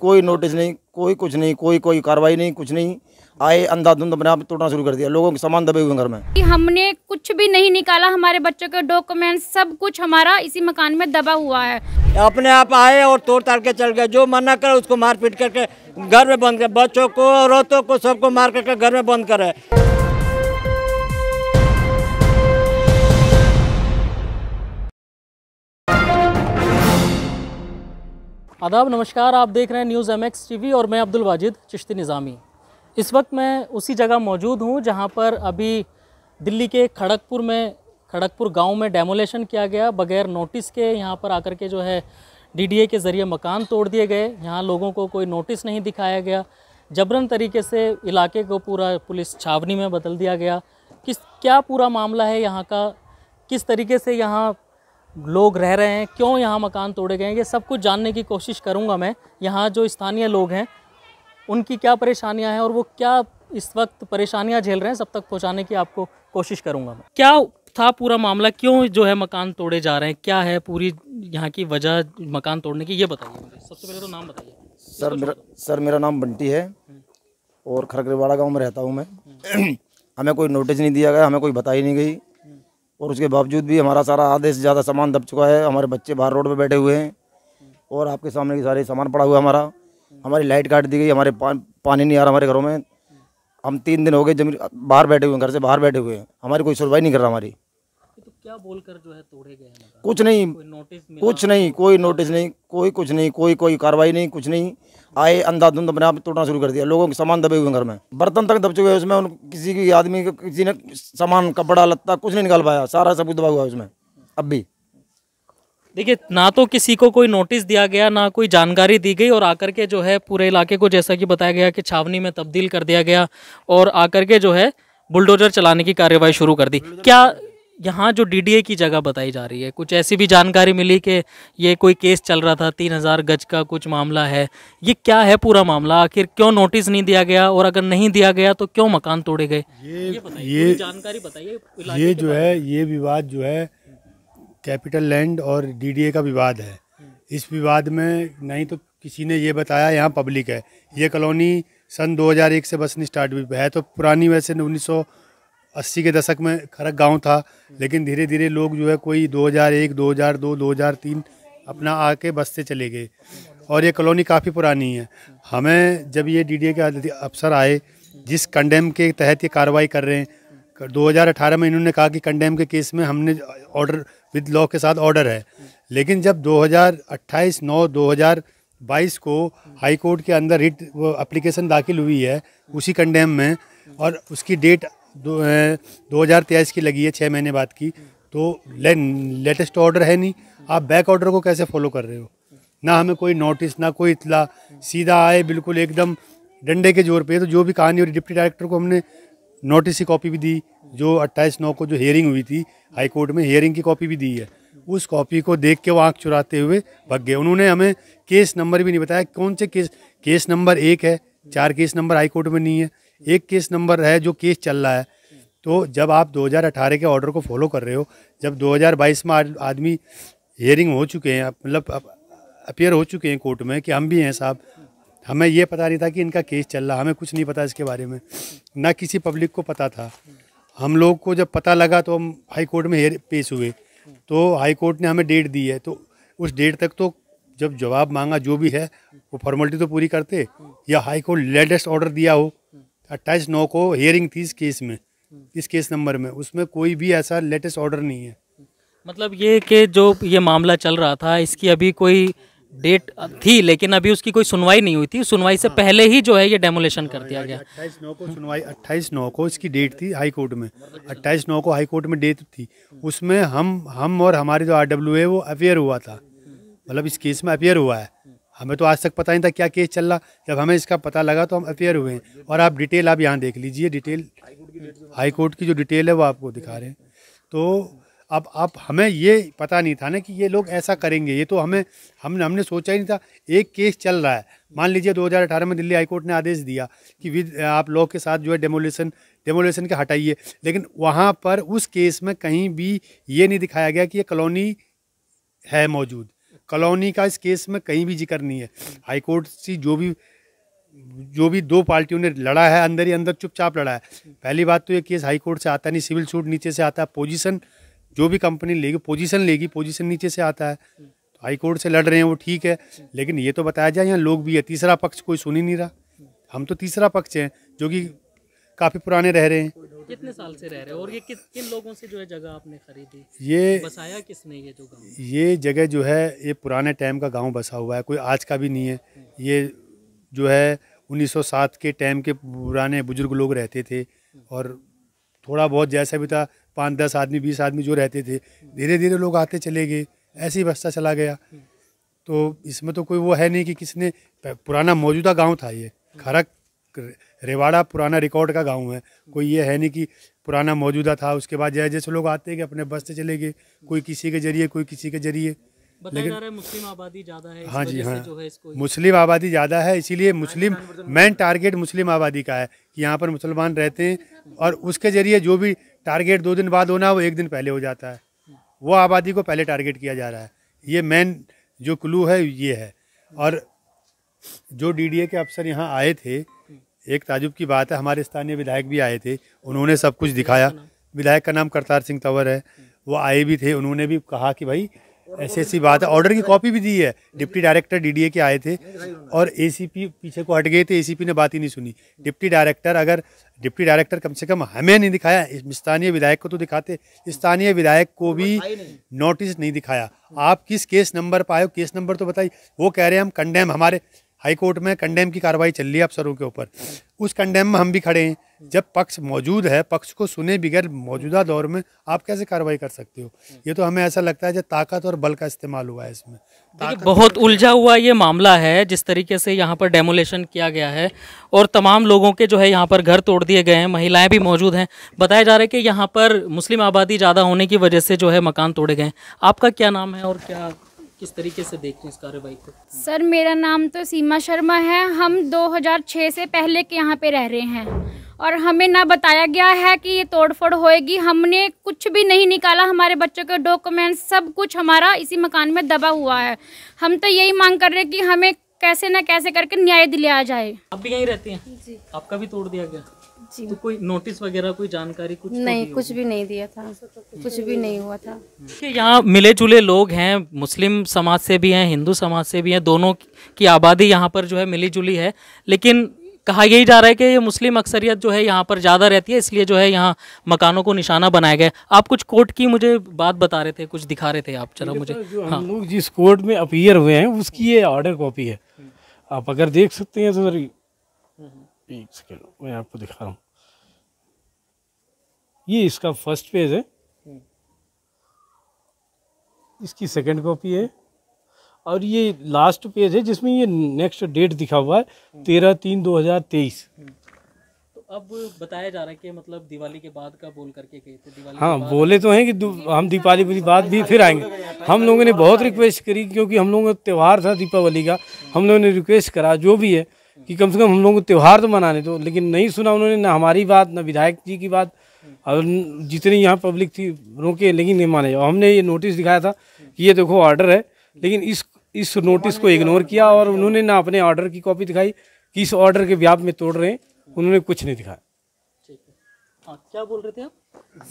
कोई नोटिस नहीं कोई कुछ नहीं कोई कोई कार्रवाई नहीं कुछ नहीं आए अंधाधुंध अपने आप तोड़ना शुरू कर दिया लोगों के सामान दबे हुए घर में हमने कुछ भी नहीं निकाला हमारे बच्चों के डॉक्यूमेंट सब कुछ हमारा इसी मकान में दबा हुआ है अपने आप आए और तोड़ ताड़ के चल गए जो मना करे उसको मारपीट करके घर में बंद कर बच्चों को औरतों को सबको मार करके घर में बंद करे आदाब नमस्कार आप देख रहे हैं न्यूज़ एम एक्स टी और मैं अब्दुल वाजिद चिश्ती निज़ामी इस वक्त मैं उसी जगह मौजूद हूँ जहाँ पर अभी दिल्ली के खड़गपुर में खड़गपुर गांव में डेमोलेशन किया गया बगैर नोटिस के यहाँ पर आकर के जो है डीडीए के ज़रिए मकान तोड़ दिए गए यहाँ लोगों को कोई नोटिस नहीं दिखाया गया जबरन तरीके से इलाके को पूरा पुलिस छावनी में बदल दिया गया किस क्या पूरा मामला है यहाँ का किस तरीके से यहाँ लोग रह रहे हैं क्यों यहाँ मकान तोड़े गए हैं ये सब कुछ जानने की कोशिश करूँगा मैं यहाँ जो स्थानीय लोग हैं उनकी क्या परेशानियाँ हैं और वो क्या इस वक्त परेशानियाँ झेल रहे हैं सब तक पहुँचाने की आपको कोशिश करूँगा मैं क्या था पूरा मामला क्यों जो है मकान तोड़े जा रहे हैं क्या है पूरी यहाँ की वजह मकान तोड़ने की ये बताइए मुझे सबसे पहले तो नाम बताइए सर मेरा सर मेरा नाम बंटी है और खरगरेवाड़ा गाँव में रहता हूँ मैं हमें कोई नोटिस नहीं दिया गया हमें कोई बताई नहीं गई और उसके बावजूद भी हमारा सारा आधे से ज़्यादा सामान दब चुका है हमारे बच्चे बाहर रोड पर बैठे हुए हैं और आपके सामने सारे सामान पड़ा हुआ हमारा हमारी लाइट काट दी गई हमारे पा, पानी नहीं आ रहा हमारे घरों में हम तीन दिन हो गए जमीन बाहर बैठे हुए हैं घर से बाहर बैठे हुए हैं हमारी कोई सुनवाई नहीं कर रहा हमारी क्या बोलकर जो है तोड़े गए कुछ नहीं नोटिस कुछ नहीं कोई नोटिस नहीं कोई कुछ नहीं कोई कोई कार्रवाई नहीं कुछ नहीं आए अंधाधुंध अपने आप तोड़ना शुरू कर दिया लोगों के सामान दबे हुए घर में बर्तन तक दब चुके हैं उसमें उन किसी की आदमी किसी ने सामान कपड़ा लत्ता कुछ नहीं निकाल पाया सारा सब कुछ दबा हुआ उसमें अब भी देखिए ना तो किसी को कोई नोटिस दिया गया ना कोई जानकारी दी गई और आकर के जो है पूरे इलाके को जैसा कि बताया गया कि छावनी में तब्दील कर दिया गया और आकर के जो है बुलडोजर चलाने की कार्यवाही शुरू कर दी क्या यहाँ जो डीडीए की जगह बताई जा रही है कुछ ऐसी भी जानकारी मिली कि ये कोई केस चल रहा था तीन हज़ार गज का कुछ मामला है ये क्या है पूरा मामला आखिर क्यों नोटिस नहीं दिया गया और अगर नहीं दिया गया तो क्यों मकान तोड़े गए ये ये, ये जानकारी बताइए ये जो है ये विवाद जो है कैपिटल लैंड और डी का विवाद है हम्म। इस विवाद में नहीं तो किसी ने ये बताया यहाँ पब्लिक है ये कॉलोनी सन 2001 से बसनी स्टार्ट हुई है तो पुरानी वैसे उन्नीस अस्सी के दशक में खरक गांव था लेकिन धीरे धीरे लोग जो है कोई 2001, 2002, 2003 अपना आके बसते चले गए और ये कॉलोनी काफ़ी पुरानी है हमें जब ये डीडीए के अफसर आए जिस कंडेम के तहत ये कार्रवाई कर रहे हैं 2018 में इन्होंने कहा कि कंडेम के केस में हमने ऑर्डर विद लॉ के साथ ऑर्डर है लेकिन जब 2028 हज़ार 2022 को हाई कोर्ट के अंदर रिट एप्लीकेशन दाखिल हुई है उसी कंडेम में और उसकी डेट दो दो हज़ार तेईस की लगी है छः महीने बाद की तो ले, लेटेस्ट ऑर्डर है नहीं आप बैक ऑर्डर को कैसे फॉलो कर रहे हो ना हमें कोई नोटिस ना कोई इतला सीधा आए बिल्कुल एकदम डंडे के जोर पे तो जो भी कहानी और डिप्टी डायरेक्टर को हमने नोटिस की कॉपी भी दी जो अट्ठाईस नौ को जो हेयरिंग हुई थी हाई कोर्ट में हेयरिंग की कॉपी भी दी है उस कॉपी को देख के वो आँख चुराते हुए भग गए उन्होंने हमें केस नंबर भी नहीं बताया कौन से केस केस नंबर एक है चार केस नंबर हाई कोर्ट में नहीं है एक केस नंबर है जो केस चल रहा है तो जब आप 2018 के ऑर्डर को फॉलो कर रहे हो जब 2022 में आदमी हियरिंग हो चुके हैं मतलब अपेयर हो चुके हैं कोर्ट में कि हम भी हैं साहब हमें यह पता नहीं था कि इनका केस चल रहा हमें कुछ नहीं पता इसके बारे में ना किसी पब्लिक को पता था हम लोग को जब पता लगा तो हम हाई कोर्ट में पेश हुए तो हाई कोर्ट ने हमें डेट दी है तो उस डेट तक तो जब जवाब मांगा जो भी है वो फॉर्मेलिटी तो पूरी करते या हाई कोर्ट लेटेस्ट ऑर्डर दिया हो अट्ठाईस नौ को हेयरिंग थी इस केस में इस केस नंबर में उसमें कोई भी ऐसा लेटेस्ट ऑर्डर नहीं है मतलब ये कि जो ये मामला चल रहा था इसकी अभी कोई डेट थी लेकिन अभी उसकी कोई सुनवाई नहीं हुई थी सुनवाई से हाँ। पहले ही जो है ये डेमोलेशन कर दिया गया अट्ठाईस नौ को सुनवाई अट्ठाईस नौ को इसकी डेट थी हाई कोर्ट में अट्ठाईस नौ को हाई कोर्ट में डेट थी उसमें हम हम और हमारे जो आर डब्ल्यू है वो अपेयर हुआ था मतलब इस केस में अपेयर हुआ है हमें तो आज तक पता नहीं था क्या केस चल रहा जब हमें इसका पता लगा तो हम अपेयर हुए हैं और आप डिटेल आप यहाँ देख लीजिए डिटेल हाई कोर्ट की जो डिटेल है वो आपको दिखा रहे हैं तो अब आप हमें ये पता नहीं था ना कि ये लोग ऐसा करेंगे ये तो हमें हमने हमने सोचा ही नहीं था एक केस चल रहा है मान लीजिए 2018 में दिल्ली हाईकोर्ट ने आदेश दिया कि विद आप लॉ के साथ जो है डेमोलेशन डेमोलेशन के हटाइए लेकिन वहाँ पर उस केस में कहीं भी ये नहीं दिखाया गया कि ये कॉलोनी है मौजूद कॉलोनी का इस केस में कहीं भी जिक्र नहीं है हाईकोर्ट से जो भी जो भी दो पार्टियों ने लड़ा है अंदर ही अंदर चुपचाप लड़ा है पहली बात तो ये केस हाईकोर्ट से आता नहीं सिविल सूट नीचे से आता है पोजीशन जो भी कंपनी लेगी पोजीशन लेगी पोजीशन नीचे से आता है तो हाईकोर्ट से लड़ रहे हैं वो ठीक है लेकिन ये तो बताया जाए यहाँ लोग भी है तीसरा पक्ष कोई सुन ही नहीं रहा हम तो तीसरा पक्ष हैं जो कि काफ़ी पुराने रह रहे हैं कितने साल से रह रहे हैं और ये कि, किन लोगों से जो है जगह आपने खरीदी ये बसाया किसने ये जो गांव ये जगह जो है ये पुराने टाइम का गांव बसा हुआ है कोई आज का भी नहीं है ये जो है 1907 के टाइम के पुराने बुजुर्ग लोग रहते थे और थोड़ा बहुत जैसा भी था पाँच दस आदमी बीस आदमी जो रहते थे धीरे धीरे लोग आते चले गए ऐसे ही बस्ता चला गया तो इसमें तो कोई वो है नहीं कि किसने पुराना मौजूदा गाँव था ये खरक रेवाड़ा पुराना रिकॉर्ड का गांव है कोई ये है नहीं कि पुराना मौजूदा था उसके बाद जैसे जैसे लोग आते हैं कि अपने बस से चले गए कोई किसी के जरिए कोई किसी के जरिए लेकिन मुस्लिम आबादी ज़्यादा है हाँ जी हाँ मुस्लिम आबादी ज़्यादा है इसीलिए मुस्लिम मेन टारगेट मुस्लिम आबादी का है कि यहाँ पर मुसलमान रहते हैं और उसके ज़रिए जो भी टारगेट दो दिन बाद होना वो एक दिन पहले हो जाता है वो आबादी को पहले टारगेट किया जा रहा है ये मेन जो क्लू है ये है और जो डीडीए के अफसर यहाँ आए थे एक ताजुब की बात है हमारे स्थानीय विधायक भी आए थे उन्होंने सब कुछ दिखाया विधायक का नाम करतार सिंह तंवर है वो आए भी थे उन्होंने भी कहा कि भाई ऐसी ऐसी बात है ऑर्डर की कॉपी भी दी है डिप्टी डायरेक्टर डीडीए के आए थे और एसीपी पीछे को हट गए थे एसीपी ने बात ही नहीं सुनी डिप्टी डायरेक्टर अगर डिप्टी डायरेक्टर कम से कम हमें नहीं दिखाया स्थानीय विधायक को तो दिखाते स्थानीय विधायक को भी नोटिस नहीं दिखाया आप किस केस नंबर पर आए हो केस नंबर तो बताइए वो कह रहे हैं हम कंडेम हमारे हाई कोर्ट में कंडेम की कार्रवाई चल रही है अफसरों के ऊपर उस कंडेम में हम भी खड़े हैं जब पक्ष मौजूद है पक्ष को सुने बगैर मौजूदा दौर में आप कैसे कार्रवाई कर सकते हो ये तो हमें ऐसा लगता है जब ताकत और बल का इस्तेमाल हुआ है इसमें बहुत उलझा हुआ ये मामला है जिस तरीके से यहाँ पर डेमोलेशन किया गया है और तमाम लोगों के जो है यहाँ पर घर तोड़ दिए गए हैं महिलाएं भी मौजूद हैं बताया जा रहा है कि यहाँ पर मुस्लिम आबादी ज़्यादा होने की वजह से जो है मकान तोड़े गए हैं आपका क्या नाम है और क्या किस तरीके से देखते हैं इस कार्रवाई को सर मेरा नाम तो सीमा शर्मा है हम 2006 से पहले के यहाँ पे रह रहे हैं और हमें ना बताया गया है कि ये तोड़फोड़ होएगी हमने कुछ भी नहीं निकाला हमारे बच्चों के डॉक्यूमेंट्स सब कुछ हमारा इसी मकान में दबा हुआ है हम तो यही मांग कर रहे हैं कि हमें कैसे ना कैसे करके न्याय दिलाया जाए आप भी यहीं रहती हैं जी आपका भी तोड़ दिया गया तो कोई नोटिस वगैरह कोई जानकारी कुछ तो नहीं कुछ भी नहीं दिया था कुछ भी नहीं हुआ था हम्म। यहाँ मिले जुले लोग हैं मुस्लिम समाज से भी हैं हिंदू समाज से भी हैं दोनों की आबादी यहाँ पर जो है मिली जुली है लेकिन कहा यही जा रहा है कि ये मुस्लिम अक्सरियत जो है यहाँ पर ज़्यादा रहती है इसलिए जो है यहाँ मकानों को निशाना बनाया गया आप कुछ कोर्ट की मुझे बात बता रहे थे कुछ दिखा रहे थे आप चलो मुझे हाँ। लोग जिस कोर्ट में अपियर हुए हैं उसकी ये ऑर्डर कॉपी है हम्म। आप अगर देख सकते हैं तो सर एक सेकेंड मैं आपको दिखा रहा हूँ ये इसका फर्स्ट पेज है इसकी सेकंड कॉपी है और ये लास्ट पेज है जिसमें ये नेक्स्ट डेट दिखा हुआ है तेरह तीन दो हज़ार तेईस तो अब बताया जा रहा है कि मतलब दिवाली के बाद का बोल करके गए थे दिवाली हाँ बोले तो हैं कि हम दीपावली के बाद भी फिर आएंगे हम लोगों ने बहुत रिक्वेस्ट करी क्योंकि हम लोगों का त्यौहार था दीपावली का हम लोगों ने रिक्वेस्ट करा जो भी है कि कम से कम हम लोगों को त्यौहार तो मनाने दो लेकिन नहीं सुना उन्होंने ना हमारी बात ना विधायक जी की बात और जितनी यहाँ पब्लिक थी रोके लेकिन नहीं माने और हमने ये नोटिस दिखाया था कि ये देखो ऑर्डर है लेकिन इस इस नोटिस को इग्नोर किया और उन्होंने ना अपने ऑर्डर की कॉपी दिखाई कि इस ऑर्डर के व्याप में तोड़ रहे हैं उन्होंने कुछ नहीं दिखाया ठीक है हाँ, क्या बोल रहे थे आप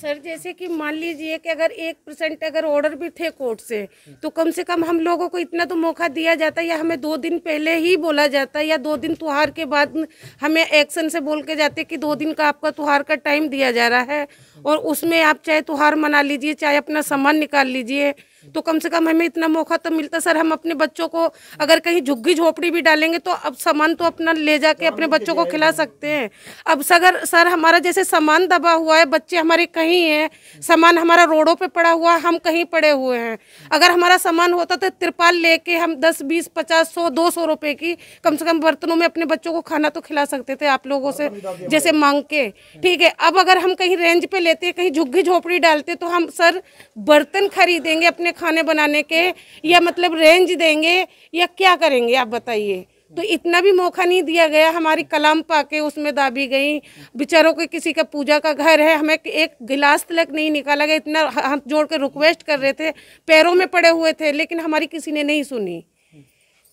सर जैसे कि मान लीजिए कि अगर एक परसेंट अगर ऑर्डर भी थे कोर्ट से तो कम से कम हम लोगों को इतना तो मौका दिया जाता या हमें दो दिन पहले ही बोला जाता या दो दिन त्यौहार के बाद हमें एक्शन से बोल के जाते कि दो दिन का आपका त्यौहार का टाइम दिया जा रहा है और उसमें आप चाहे त्यौहार मना लीजिए चाहे अपना सामान निकाल लीजिए तो कम से कम हमें इतना मौका तो मिलता सर हम अपने बच्चों को अगर कहीं झुग्गी झोपड़ी भी डालेंगे तो अब सामान तो अपना ले जाके अपने बच्चों को खिला सकते हैं अब सगर सर हमारा जैसे सामान दबा हुआ है बच्चे हमारे कहीं हैं सामान हमारा रोडों पे पड़ा हुआ हम कहीं पड़े हुए हैं अगर हमारा सामान होता तो तिरपाल लेके हम दस बीस पचास सौ दो सौ रुपए की कम से कम बर्तनों में अपने बच्चों को खाना तो खिला सकते थे आप लोगों से जैसे मांग के ठीक है अब अगर हम कहीं रेंज पे लेते कहीं झुग्गी झोपड़ी डालते तो हम सर बर्तन खरीदेंगे अपने खाने बनाने के या मतलब रेंज देंगे या क्या करेंगे आप बताइए तो इतना भी मौका नहीं दिया गया हमारी कलम पाके उसमें दाबी गई बेचारों के किसी का पूजा का घर है हमें एक गिलास तलक नहीं निकाला गया इतना हाथ जोड़ कर रिक्वेस्ट कर रहे थे पैरों में पड़े हुए थे लेकिन हमारी किसी ने नहीं सुनी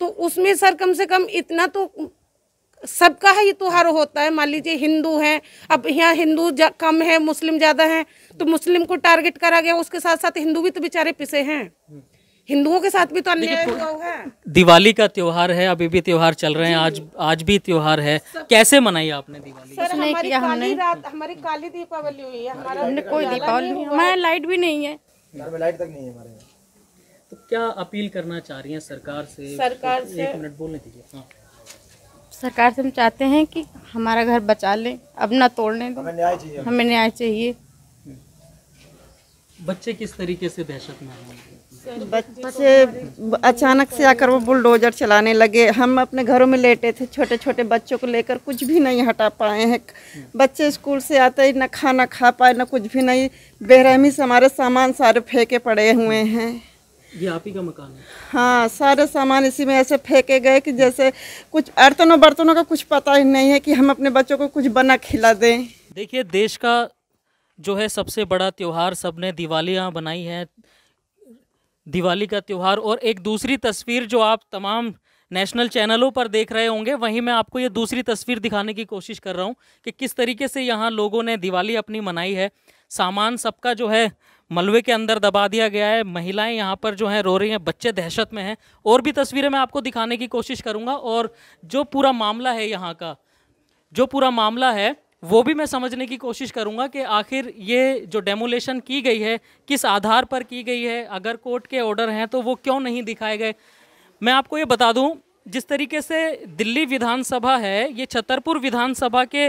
तो उसमें सर कम से कम इतना तो सबका ही त्यौहार होता है मान लीजिए हिंदू हैं अब यहाँ हिंदू कम है मुस्लिम ज़्यादा हैं तो मुस्लिम को टारगेट करा गया उसके साथ साथ हिंदू भी तो बेचारे पिसे हैं हिंदुओं के साथ भी तो अन्य है दिवाली का त्योहार है अभी भी त्योहार चल रहे हैं आज आज भी त्योहार है कैसे मनाई आपने दिवाली सर हमारी काली रात हमारी काली दीपावली हुई है हमारा कोई दीपावली हमारे लाइट भी नहीं है लाइट तक नहीं है हमारे तो क्या अपील करना चाह रही है सरकार से सरकार से एक मिनट बोलने दीजिए हाँ। सरकार से हम चाहते हैं कि हमारा घर बचा लें अब ना तोड़ने दो हमें न्याय चाहिए हमें न्याय चाहिए बच्चे किस तरीके से दहशत में बच्चे अचानक से आकर वो बुलडोजर चलाने लगे हम अपने घरों में लेटे थे छोटे छोटे बच्चों को लेकर कुछ भी नहीं हटा पाए हैं बच्चे स्कूल से आते ही ना खाना खा पाए ना कुछ भी नहीं बेरहमी से हमारे सामान सारे फेंके पड़े हुए हैं ये आप ही का मकान है हाँ सारे सामान इसी में ऐसे फेंके गए कि जैसे कुछ अर्तनों बर्तनों का कुछ पता ही नहीं है कि हम अपने बच्चों को कुछ बना खिला दें देखिए देश का जो है सबसे बड़ा त्यौहार सबने दिवाली यहाँ बनाई है दिवाली का त्यौहार और एक दूसरी तस्वीर जो आप तमाम नेशनल चैनलों पर देख रहे होंगे वहीं मैं आपको ये दूसरी तस्वीर दिखाने की कोशिश कर रहा हूँ कि किस तरीके से यहाँ लोगों ने दिवाली अपनी मनाई है सामान सबका जो है मलबे के अंदर दबा दिया गया है महिलाएं यहाँ पर जो हैं रो रही हैं बच्चे दहशत में हैं और भी तस्वीरें मैं आपको दिखाने की कोशिश करूँगा और जो पूरा मामला है यहाँ का जो पूरा मामला है वो भी मैं समझने की कोशिश करूंगा कि आखिर ये जो डेमोलेशन की गई है किस आधार पर की गई है अगर कोर्ट के ऑर्डर हैं तो वो क्यों नहीं दिखाए गए मैं आपको ये बता दूँ जिस तरीके से दिल्ली विधानसभा है ये छतरपुर विधानसभा के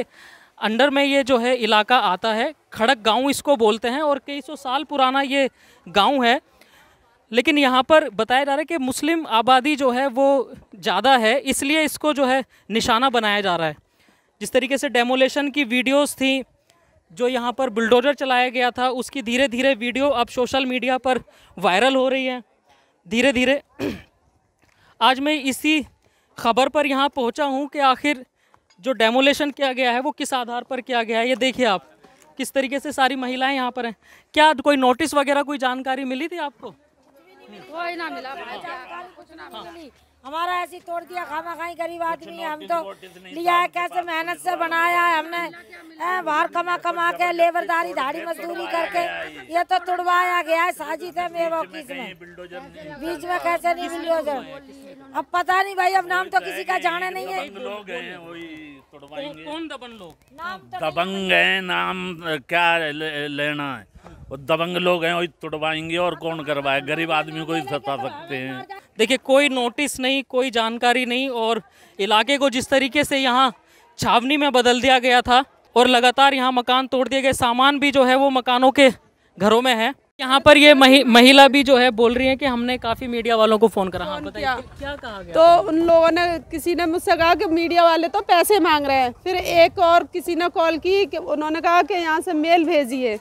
अंडर में ये जो है इलाका आता है खड़क गांव इसको बोलते हैं और कई सौ साल पुराना ये गांव है लेकिन यहाँ पर बताया जा रहा है कि मुस्लिम आबादी जो है वो ज़्यादा है इसलिए इसको जो है निशाना बनाया जा रहा है जिस तरीके से डेमोलेशन की वीडियोस थी जो यहाँ पर बुलडोजर चलाया गया था उसकी धीरे धीरे वीडियो अब सोशल मीडिया पर वायरल हो रही है धीरे धीरे आज मैं इसी खबर पर यहाँ पहुँचा हूँ कि आखिर जो डेमोलेशन किया गया है वो किस आधार पर किया गया है ये देखिए आप किस तरीके से सारी महिलाएं यहाँ पर हैं क्या कोई नोटिस वगैरह कोई जानकारी मिली थी आपको कोई ना मिला कुछ ना हाँ। मिली हमारा ऐसी तोड़ दिया खामा खाई गरीब आदमी है हम तो लिया है कैसे मेहनत से बनाया है हमने बाहर कमा कमा के लेबरदारी धाड़ी मजदूरी करके ये तो तुड़वाया गया है साजिद है मेरे ऑफिस में बीच में कैसे नहीं बिल्डोजर अब पता नहीं भाई अब नाम तो किसी का जाने नहीं है तोड़वाएंगे कौन दबंग लोग तो दबंग है नाम क्या लेना है वो दबंग लोग हैं वही तोड़वाएंगे और कौन करवाए गरीब आदमी को ही सता सकते हैं देखिए कोई नोटिस नहीं कोई जानकारी नहीं और इलाके को जिस तरीके से यहाँ छावनी में बदल दिया गया था और लगातार यहाँ मकान तोड़ दिए गए सामान भी जो है वो मकानों के घरों में है यहाँ पर ये महि, महिला भी जो है बोल रही है कि हमने काफी मीडिया वालों को फोन करा हाँ, फोन क्या? क्या कहा गया तो उन लोगों ने किसी ने मुझसे कहा कि मीडिया वाले तो पैसे मांग रहे हैं फिर एक और किसी ने कॉल की कि उन्होंने कहा कि यहाँ से मेल भेजिए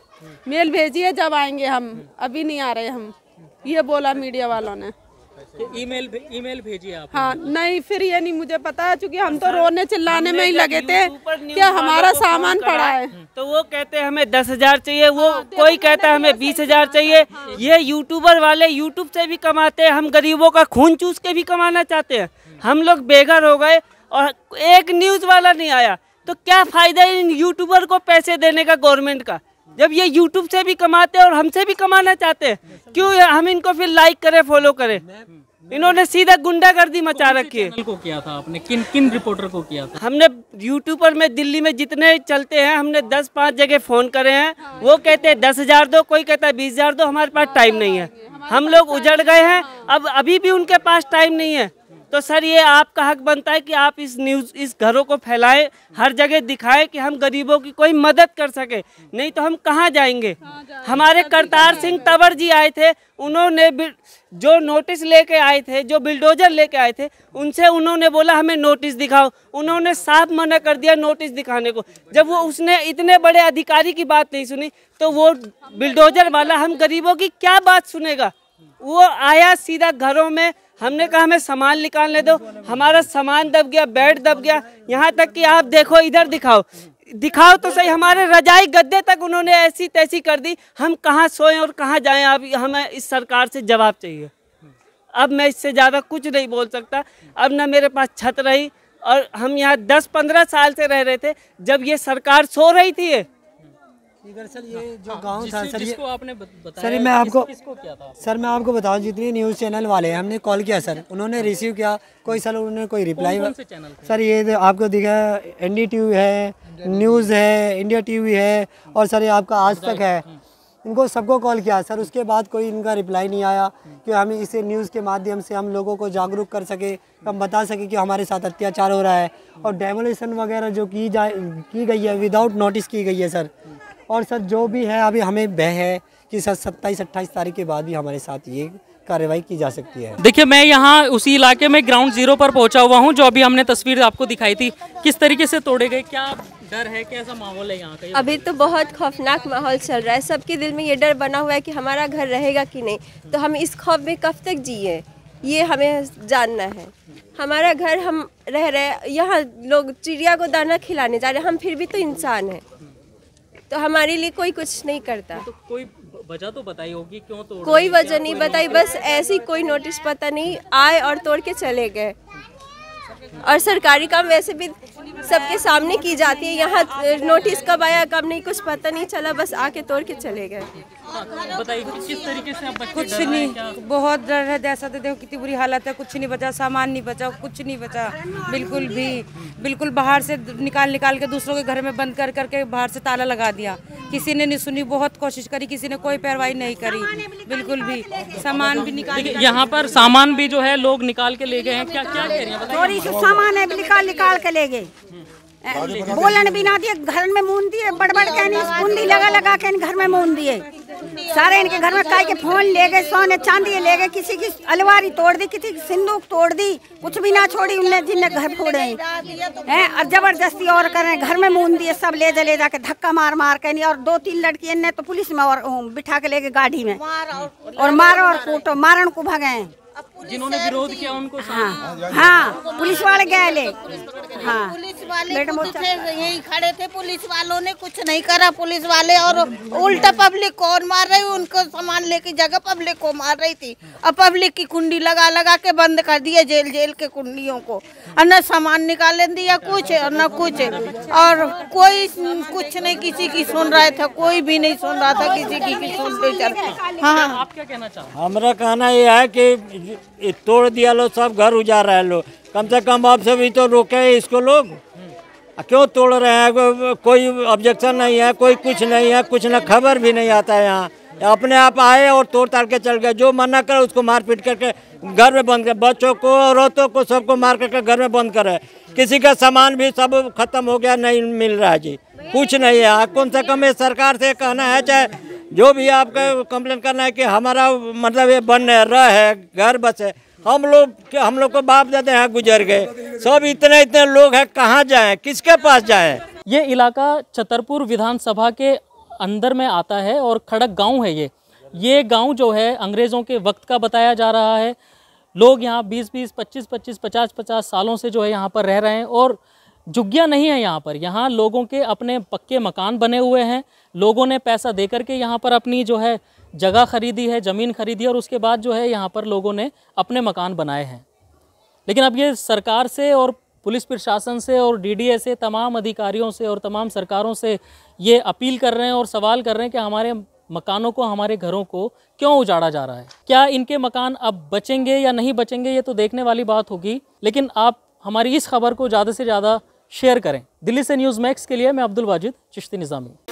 मेल भेजिए जब आएंगे हम अभी नहीं आ रहे हम ये बोला मीडिया वालों ने ईमेल ईमेल भेजिए आप हाँ नहीं फिर ये नहीं मुझे पता है क्योंकि हम तो रोने चिल्लाने में ही लगे थे कि हमारा सामान पड़ा है हम्म, तो वो कहते हैं हमें दस हजार चाहिए वो हाँ, कोई कहता है हमें बीस हजार चाहिए हाँ। ये यूट्यूबर वाले यूट्यूब से भी कमाते हैं हम गरीबों का खून चूस के भी कमाना चाहते हैं हम लोग बेघर हो गए और एक न्यूज वाला नहीं आया तो क्या फायदा इन यूट्यूबर को पैसे देने का गवर्नमेंट का जब ये यूट्यूब से भी कमाते हैं और हमसे भी कमाना चाहते हैं क्यों हम इनको फिर लाइक करें फॉलो करें इन्होंने सीधा गुंडागर्दी मचा रखी है को किया था आपने किन किन रिपोर्टर को किया था हमने यूट्यूब पर में दिल्ली में जितने चलते हैं हमने दस पाँच जगह फोन करे हैं हाँ, वो कहते हैं दस हजार दो कोई कहता है बीस हजार दो हमारे पास टाइम हाँ, नहीं है हाँ, हम लोग उजड़ गए हैं अब अभी भी उनके पास टाइम नहीं है तो सर ये आपका हक बनता है कि आप इस न्यूज़ इस घरों को फैलाएं हर जगह दिखाएं कि हम गरीबों की कोई मदद कर सके नहीं तो हम कहाँ जाएंगे हमारे करतार सिंह तंवर जी आए थे उन्होंने जो नोटिस लेके आए थे जो बिल्डोजर लेके आए थे उनसे उन्होंने बोला हमें नोटिस दिखाओ उन्होंने साफ मना कर दिया नोटिस दिखाने को जब वो उसने इतने बड़े अधिकारी की बात नहीं सुनी तो वो बिल्डोजर वाला हम गरीबों की क्या बात सुनेगा वो आया सीधा घरों में हमने कहा हमें सामान निकालने दो हमारा सामान दब गया बेड दब गया यहाँ तक कि आप देखो इधर दिखाओ दिखाओ तो सही हमारे रजाई गद्दे तक उन्होंने ऐसी तैसी कर दी हम कहाँ सोएं और कहाँ जाएं अब हमें इस सरकार से जवाब चाहिए अब मैं इससे ज़्यादा कुछ नहीं बोल सकता अब ना मेरे पास छत रही और हम यहाँ दस पंद्रह साल से रह रहे थे जब ये सरकार सो रही थी सर ये हाँ, जो हाँ, गांव था सर ये आपने बताया सर मैं आपको किसको किया था सर मैं आपको बताऊं जितने न्यूज़ चैनल वाले हैं हमने कॉल किया सर उन्होंने रिसीव हाँ। किया कोई सर उन्होंने कोई रिप्लाई कौन सर ये आपको दिखा एन डी टी है न्यूज़ है इंडिया टीवी है और सर ये आपका आज तक है इनको सबको कॉल किया सर उसके बाद कोई इनका रिप्लाई नहीं आया कि हमें इसे न्यूज़ के माध्यम से हम लोगों को जागरूक कर सके हम बता सके कि हमारे साथ अत्याचार हो रहा है और डेमोलेशन वगैरह जो की जाए की गई है विदाउट नोटिस की गई है सर और सर जो भी है अभी हमें बह है कि सर सत्ताईस अट्ठाईस तारीख के बाद भी हमारे साथ ये कार्रवाई की जा सकती है देखिए मैं यहाँ उसी इलाके में ग्राउंड जीरो पर पहुँचा हुआ हूँ जो अभी हमने तस्वीर आपको दिखाई थी किस तरीके से तोड़े गए क्या डर है कैसा माहौल है यहाँ का अभी तो बहुत खौफनाक माहौल चल रहा है सबके दिल में ये डर बना हुआ है कि हमारा घर रहेगा कि नहीं तो हम इस खौफ में कब तक जिए ये हमें जानना है हमारा घर हम रह रहे यहाँ लोग चिड़िया को दाना खिलाने जा रहे हैं हम फिर भी तो इंसान है तो हमारे लिए कोई कुछ नहीं करता तो कोई वजह तो बताई होगी क्यों तोड़ कोई वजह नहीं बताई बस ऐसी कोई नोटिस पता नहीं आए और तोड़ के चले गए और सरकारी काम वैसे भी सबके सामने की जाती है यहाँ नोटिस कब आया कब नहीं कुछ पता नहीं चला बस आके तोड़ के चले गए कुछ नहीं बहुत डर है जैसा दे देखो कितनी बुरी हालत है कुछ नहीं बचा सामान नहीं बचा कुछ नहीं बचा बिल्कुल भी बिल्कुल बाहर से निकाल निकाल के दूसरों के घर में बंद कर करके बाहर से ताला लगा दिया किसी ने नहीं सुनी बहुत कोशिश करी किसी ने कोई पैरवाई नहीं करी बिल्कुल भी सामान भी निकाल यहाँ पर सामान भी जो है लोग निकाल के ले गए हैं क्या क्या कह रही है थोड़ी सी सामान है निकाल निकाल के ले गए बोलन बिना दिए घर में मून दिए बड़बड़ के नहीं लगा लगा के घर में मून दिए सारे इनके घर में काय के फोन ले गए सोने चांदी ले गए किसी की अलवारी तोड़ दी किसी की सिंदूक तोड़ दी कुछ भी ना छोड़ी उनने जिनने घर फोड़े हैं और जबरदस्ती और कर रहे घर में मून दिए सब ले जा ले जाके धक्का मार मार के नहीं और दो तीन लड़की ने तो पुलिस में और बिठा के ले गए गाड़ी में और मारो और कूटो मारण को भगे जिन्होंने विरोध किया उनको हाँ हाँ, हाँ पुलिस वाले गए ले हाँ पुलिस वाले मैडम यही खड़े थे पुलिस वालों ने कुछ नहीं करा पुलिस वाले और उल्टा पब्लिक को और मार रही उनको सामान लेके जगह पब्लिक को मार रही थी और पब्लिक की कुंडी लगा लगा के बंद कर दिया जेल जेल के कुंडियों को और न सामान निकाले दिया कुछ और न कुछ और कोई कुछ नहीं किसी की सुन रहा था कोई भी नहीं सुन रहा था किसी की सुन हाँ आप क्या कहना चाहते हमारा हाँ, कहना यह है की तोड़ दिया लो सब घर उजाड़ रहे लोग कम से कम आप सभी तो रोके इसको लोग क्यों तोड़ रहे हैं कोई ऑब्जेक्शन नहीं है कोई कुछ नहीं है कुछ ना खबर भी नहीं आता है यहाँ अपने आप आए और तोड़ ताड़ के चल गए जो मना करे उसको मारपीट करके घर में बंद कर बच्चों को औरतों को सबको मार करके घर में बंद करे किसी का सामान भी सब खत्म हो गया नहीं मिल रहा है जी कुछ नहीं है कम से कम ये सरकार से कहना है चाहे जो भी आपका कंप्लेन करना है कि हमारा मतलब ये बन है रह है घर बस है हम लोग हम लोग को बाप जाते यहाँ गुजर गए सब इतने इतने लोग हैं कहाँ जाएं किसके पास जाएं ये इलाका छतरपुर विधानसभा के अंदर में आता है और खड़क गांव है ये ये गांव जो है अंग्रेज़ों के वक्त का बताया जा रहा है लोग यहाँ 20 20 25 25 50 पचास सालों से जो है यहाँ पर रह रहे हैं और जुग्गिया नहीं है यहाँ पर यहाँ लोगों के अपने पक्के मकान बने हुए हैं लोगों ने पैसा दे करके यहाँ पर अपनी जो है जगह खरीदी है ज़मीन खरीदी और उसके बाद जो है यहाँ पर लोगों ने अपने मकान बनाए हैं लेकिन अब ये सरकार से और पुलिस प्रशासन से और डीडीए से तमाम अधिकारियों से और तमाम सरकारों से ये अपील कर रहे हैं और सवाल कर रहे हैं कि हमारे मकानों को हमारे घरों को क्यों उजाड़ा जा रहा है क्या इनके मकान अब बचेंगे या नहीं बचेंगे ये तो देखने वाली बात होगी लेकिन आप हमारी इस खबर को ज़्यादा से ज़्यादा शेयर करें दिल्ली से न्यूज़ मैक्स के लिए मैं अब्दुल वाजिद चिश्ती निज़ामी